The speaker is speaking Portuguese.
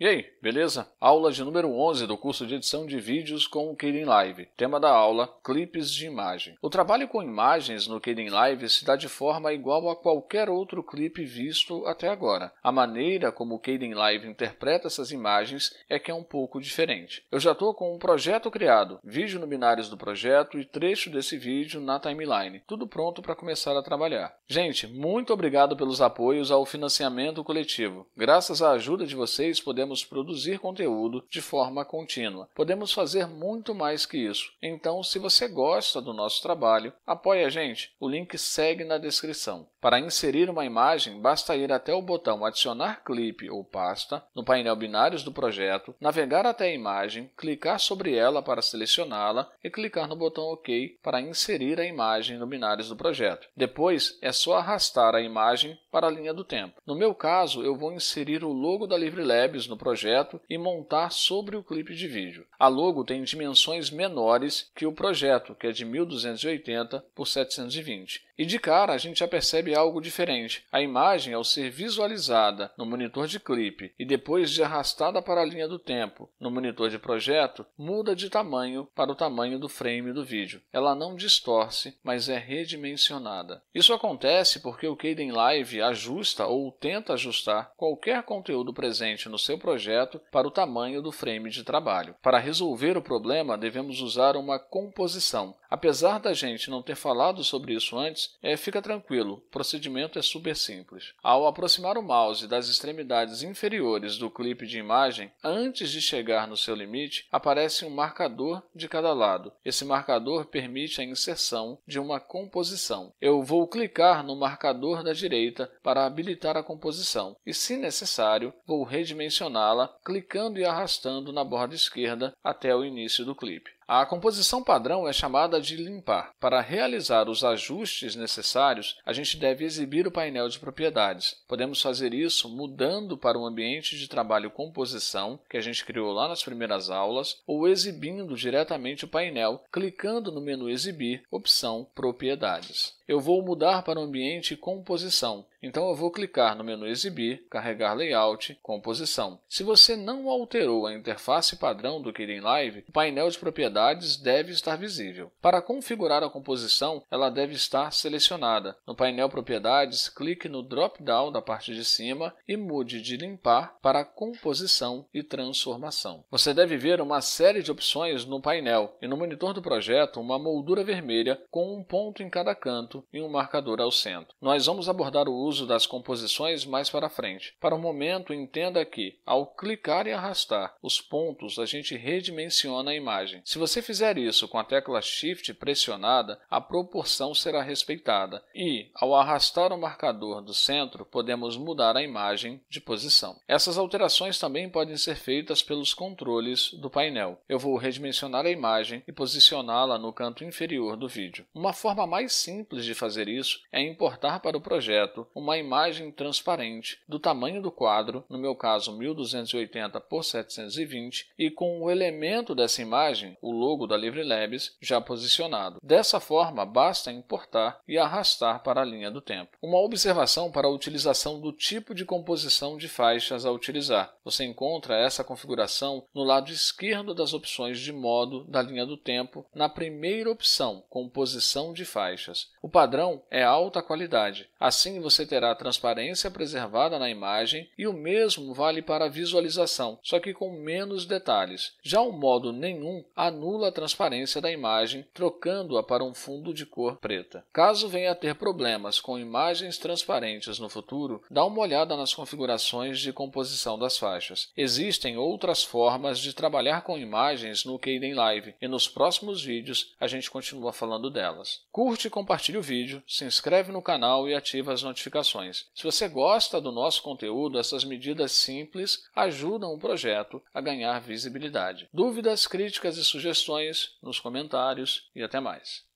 E aí, beleza? Aula de número 11 do curso de edição de vídeos com o Kden Live. Tema da aula: clipes de imagem. O trabalho com imagens no Kden Live se dá de forma igual a qualquer outro clipe visto até agora. A maneira como o Kden Live interpreta essas imagens é que é um pouco diferente. Eu já estou com um projeto criado, vídeo no binários do projeto e trecho desse vídeo na timeline. Tudo pronto para começar a trabalhar. Gente, muito obrigado pelos apoios ao financiamento coletivo. Graças à ajuda de vocês, podemos podemos produzir conteúdo de forma contínua. Podemos fazer muito mais que isso. Então, se você gosta do nosso trabalho, apoie a gente. O link segue na descrição. Para inserir uma imagem, basta ir até o botão Adicionar clipe ou pasta no painel Binários do projeto, navegar até a imagem, clicar sobre ela para selecioná-la e clicar no botão OK para inserir a imagem no Binários do projeto. Depois, é só arrastar a imagem para a linha do tempo. No meu caso, eu vou inserir o logo da LivreLabs no projeto e montar sobre o clipe de vídeo. A logo tem dimensões menores que o projeto, que é de 1280 por 720 e de cara a gente já percebe algo diferente. A imagem, ao é ser visualizada no monitor de clipe e depois de arrastada para a linha do tempo no monitor de projeto, muda de tamanho para o tamanho do frame do vídeo. Ela não distorce, mas é redimensionada. Isso acontece porque o Kden Live ajusta ou tenta ajustar qualquer conteúdo presente no seu projeto para o tamanho do frame de trabalho. Para resolver o problema, devemos usar uma composição. Apesar da gente não ter falado sobre isso antes, é, fica tranquilo, o procedimento é super simples. Ao aproximar o mouse das extremidades inferiores do clipe de imagem, antes de chegar no seu limite, aparece um marcador de cada lado. Esse marcador permite a inserção de uma composição. Eu vou clicar no marcador da direita para habilitar a composição e, se necessário, vou redimensioná-la clicando e arrastando na borda esquerda até o início do clipe. A composição padrão é chamada de limpar. Para realizar os ajustes necessários, a gente deve exibir o painel de propriedades. Podemos fazer isso mudando para o ambiente de trabalho composição, que a gente criou lá nas primeiras aulas, ou exibindo diretamente o painel, clicando no menu Exibir, opção Propriedades. Eu vou mudar para o ambiente Composição. Então eu vou clicar no menu Exibir, carregar Layout, Composição. Se você não alterou a interface padrão do Kirin Live, o painel de propriedades deve estar visível. Para configurar a composição, ela deve estar selecionada. No painel Propriedades, clique no drop-down da parte de cima e mude de Limpar para Composição e Transformação. Você deve ver uma série de opções no painel e no monitor do projeto uma moldura vermelha com um ponto em cada canto e um marcador ao centro. Nós vamos abordar o uso uso das composições mais para frente. Para o momento, entenda que, ao clicar e arrastar os pontos, a gente redimensiona a imagem. Se você fizer isso com a tecla Shift pressionada, a proporção será respeitada e, ao arrastar o marcador do centro, podemos mudar a imagem de posição. Essas alterações também podem ser feitas pelos controles do painel. Eu vou redimensionar a imagem e posicioná-la no canto inferior do vídeo. Uma forma mais simples de fazer isso é importar para o projeto uma imagem transparente do tamanho do quadro, no meu caso 1280 por 720, e com o elemento dessa imagem, o logo da Livre Labs, já posicionado. Dessa forma, basta importar e arrastar para a linha do tempo. Uma observação para a utilização do tipo de composição de faixas a utilizar. Você encontra essa configuração no lado esquerdo das opções de modo da linha do tempo, na primeira opção, composição de faixas. O padrão é alta qualidade. Assim você terá transparência preservada na imagem e o mesmo vale para a visualização, só que com menos detalhes. Já o modo nenhum anula a transparência da imagem, trocando-a para um fundo de cor preta. Caso venha a ter problemas com imagens transparentes no futuro, dá uma olhada nas configurações de composição das faixas. Existem outras formas de trabalhar com imagens no Kden Live e nos próximos vídeos a gente continua falando delas. Curte e compartilhe o vídeo, se inscreve no canal e ativa as notificações se você gosta do nosso conteúdo, essas medidas simples ajudam o projeto a ganhar visibilidade. Dúvidas, críticas e sugestões nos comentários e até mais.